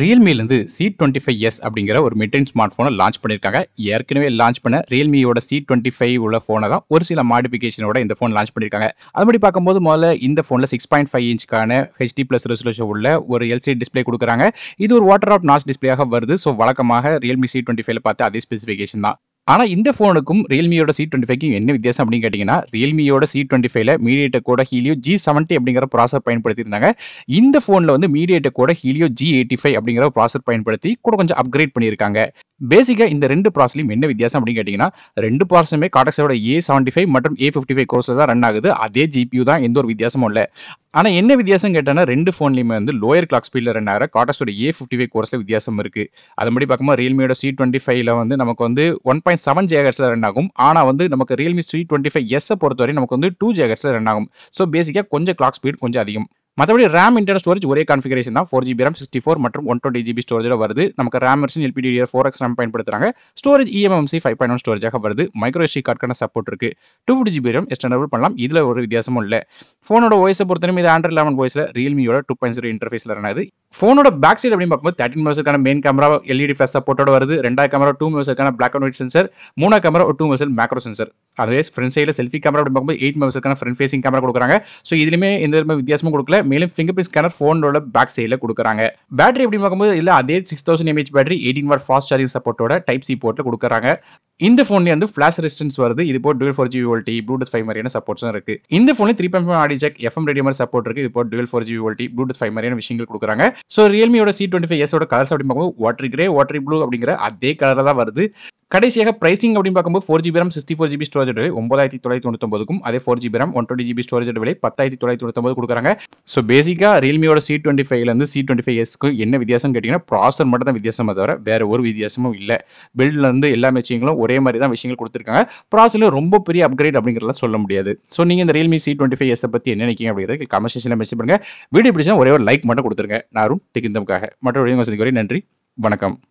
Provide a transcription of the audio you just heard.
ரியல்மிலேருந்து C twenty five S அப்படிங்கிற ஒரு midrange smart ஃபோனை லான்ச் பண்ணியிருக்காங்க ஏற்கனவே லான்ச் பண்ண ரியல்மியோட சி டுவெண்ட்டி ஃபைவ் உள்ள ஃபோனை தான் ஒரு சில மாடிஃபிகேஷனோட இந்த ஃபோன் லான்ச் பண்ணியிருக்காங்க அது மாதிரி பார்க்கும்போது முதல்ல இந்த ஃபோனில் சிக்ஸ் பாயிண்ட் ஃபைவ் இன்ச்சுக்கான ஹெச்டி ப்ளஸ் ரெசல்யூஷன் உள்ள ஒரு எல்சிடி டிஸ்பிளே கொடுக்குறாங்க இது ஒரு வாட்டர் ஆஃப் நாஸ் டிஸ்பிளேயாக வருது ஸோ வழக்கமாக ரியல்மி சி டுவெண்ட்டி ஃபைவ்ல பார்த்து அதே ஸ்பெசிஃபிகேஷன் தான் ஆனால் இந்த ஃபோனுக்கும் ரியல்மியோட சி டுவெண்ட்டி ஃபைவ்க்கும் என்ன வித்தியாசம் அப்படின்னு கேட்டிங்கன்னா ரியல்மியோட சி டுவெண்ட்டி ஃபைவ்ல மீடியேட்ட கூட ஹீலியோ ஜி செவன்ட்டி அப்படிங்கிற ப்ராசர் பயன்படுத்தியிருந்தாங்க இந்த ஃபோனில் வந்து மீடியேட்ட கூட ஹீலியோ ஜி எயிட்டி ஃபைவ் அப்படிங்கிற ப்ராசர் பயன்படுத்தி கூட கொஞ்சம் அப்கிரேட் பண்ணியிருக்காங்க பேசிக்கா இந்த ரெண்டு ப்ராசலையும் என்ன வித்தியாசம் அப்படின்னு கேட்டீங்கன்னா ரெண்டு ப்ராசஸுமே காட்டக்ஸோட ஏ செவன்டி ஃபைவ் மற்றும் ஏ ஃபிஃப்டி ஃபைவ் கோர்ஸ் தான் ரன் ஆகுது அதே ஜிபியூ தான் எந்த ஒரு வித்தியாசமும் இல்லை ஆனால் என்ன வித்தியாசம் கேட்டால் ரெண்டு ஃபோன்லையுமே வந்து லோயர் கிளாக் ஸ்பீடில் ரன் ஆகிற காட்டஸோட ஏ ஃபிஃப்டி ஃபைவ் கோர்ஸில் வித்தியாசம் இருக்குது அதுபடி பார்க்கும்போது ரியல்மியோட சி டுவெண்ட்டி ஃபைவ்ல வந்து நமக்கு வந்து ஒன் பாயிண்ட் செவன் ஜேகர்ஸில் ரன் ஆகும் ஆனால் வந்து நமக்கு ரியல்மி சி டுவெண்ட்டி ஃபைவ் எஸ்ஸை பொறுத்தவரை நமக்கு வந்து டூ ஜேகர்ஸில் ரன் ஆகும் ஸோ பேசிக்காக கொஞ்சம் கிளாக் ஸ்பீட் கொஞ்சம் அதிகம் மற்றபடி ரேம் இன்டர்னல் ஸ்டோரேஜ் ஒரே கான்ஃபிகரேஷன் தான் four GB RAM sixty four மற்றும் ஒன் டுவெண்ட்டி ஜிபி ஸ்டோரேஜில் வருது நமக்கு RAM version LPDR four X RAM பயன்படுத்துறாங்க storage eMMC five point one ஸ்டோரேஜாக வருது மைக்ரோ எஸ்டி கார்டுக்கான சப்போர்ட் இருக்கு two fifty GB RAM extendable பண்ணலாம் இதில் ஒரு வித்தியாசமும் இல்லை ஃபோனோட வாய்ஸை பொறுத்தவரைக்கும் இது ஆண்ட்ராய்ட் லெவன் வாய்ஸில் ரியல்மியோட டூ பாயிண்ட் ஜீரோ இன்டர்ஃபேஸில் இருந்தது ஃபோனோட பேக் சைடு அப்படின்னு பார்க்கும்போது தேர்ட்டின் மெர்ஸுக்கான மெயின் கேமரா எல்இடி ஃபேஸ் சப்போர்ட்டோட வருது ரெண்டாவது கேமரா டூ மெர்ஸுக்கான பிளாக் அண்ட் ஒயிட் சென்சர் மூணா கேமரா ஒரு டூ மெர்சல் மேக்ரோ சென்சர் அதே ஃப்ரண்ட் சைடில் செல்ஃபி கேமரா அப்படின்னு பார்க்கும்போது எயிட் மெர்ஸுக்கான ஃப்ரண்ட் ஃபேசிங் கேமரா கொடுக்குறாங்க ஸோ இதுலையுமே எந்த வித்தியாசமும் கொடுக்கல மேலும் ஃபிங்கர் பிரிண்ட் ஸ்கேனர் ஃபோனோட பேக் சைடில் கொடுக்குறாங்க பேட்டரி அப்படின்னு பார்க்கும்போது இல்லை அதே six thousand mAh battery eighteen watt fast charging சப்போர்ட்டோட டைப் சி போர்ட்டில் கொடுக்குறாங்க இந்த ஃபோன்லேயே வந்து ஃபிளாஷ் ரெசிஸ்டன்ஸ் வருது இது போல் dual four GB VoLTE Bluetooth five மாதிரியான சப்போர்ட்ஸும் இருக்கு இந்த ஃபோனில் three point five audio jack FM radio மாதிரி சப்போர்ட் இருக்கு இது போல் dual four GB VoLTE Bluetooth five மாதிரியான விஷயங்கள் கொடுக்குறாங்க ஸோ ரியல்மியோட சி டுவெண்ட்டி ஃபைவ் எஸோட கலர்ஸ் அப்படி பார்க்கும்போது வாட்டர் கிரே வாட்டர் ப்ளூ அப்படிங்கிற அதே கலர் தான் வருது கடைசியாக பிரைசிங் அப்படின்னு பார்க்கும்போது four GB RAM sixty four GB storage விலை ஒன்பதாயிரத்தி தொள்ளாயிரத்தி தொண்ணூத்தொம்பதுக்கும் அதே four GB RAM one twenty GB storage விலை பத்தாயிரத்தி தொள்ளாயிரத்தி தொண்ணூத்தொம்பது கொடுக்குறாங்க ஸோ பேசிக்காக ரியல்மியோட சி டுவெண்ட்டி ஃபைவ்லேருந்து சி டுவெண்ட்டி ஃபைவ் எஸ்க்கு என்ன வித்தியாசம் கேட்டிங்கன்னா ப்ராசர் மட்டும் தான் வித்தியாசமாக தவிர வேறு ஒரு வித்தியாசமும் இல்லை பில்ட்லேருந்து எல்லா விஷயங்களும் ஒரே மாதிரி தான் விஷயங்கள் கொடுத்துருக்காங்க ப்ராசரில் ரொம்ப பெரிய அப்கிரேட் அப்படிங்கிறத சொல்ல முடியாது ஸோ நீங்கள் இந்த ரியல்மி சி டுவெண்ட்டி ஃபைவ் எஸ்ஸை பற்றி என்ன நினைக்கிங்க அப்படிங்கிறது கமர்ஷேஷனில் மெசேஜ் பண்ணுங்கள் வீடியோ பிடிச்சா ஒரே ஒரு லைக் மட்டும் கொடுத்துருங்க நாரும் டிகிந்தமுக்காக மற்றொரு வசதிக்கு நன்றி வணக்கம்